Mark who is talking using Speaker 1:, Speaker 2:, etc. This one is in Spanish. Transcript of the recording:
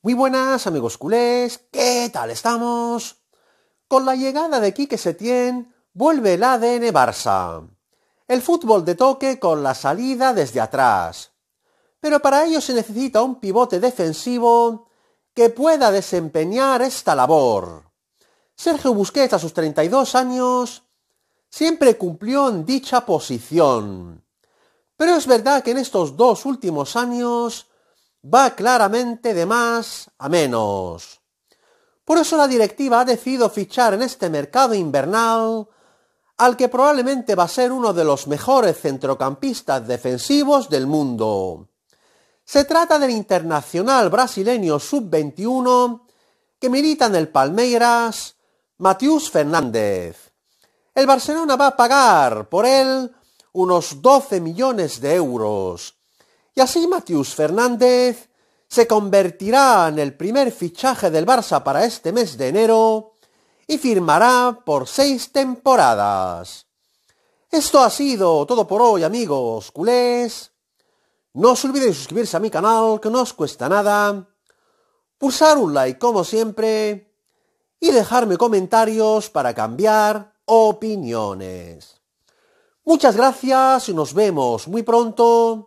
Speaker 1: Muy buenas amigos culés, ¿qué tal estamos? Con la llegada de Quique Setién vuelve el ADN Barça. El fútbol de toque con la salida desde atrás. Pero para ello se necesita un pivote defensivo que pueda desempeñar esta labor. Sergio Busquets a sus 32 años siempre cumplió en dicha posición. Pero es verdad que en estos dos últimos años va claramente de más a menos. Por eso la directiva ha decidido fichar en este mercado invernal al que probablemente va a ser uno de los mejores centrocampistas defensivos del mundo. Se trata del internacional brasileño sub-21 que milita en el Palmeiras, Matheus Fernández. El Barcelona va a pagar por él unos 12 millones de euros y así Matius Fernández se convertirá en el primer fichaje del Barça para este mes de enero y firmará por seis temporadas. Esto ha sido todo por hoy amigos culés. No os olvidéis suscribirse a mi canal que no os cuesta nada, pulsar un like como siempre y dejarme comentarios para cambiar opiniones. Muchas gracias y nos vemos muy pronto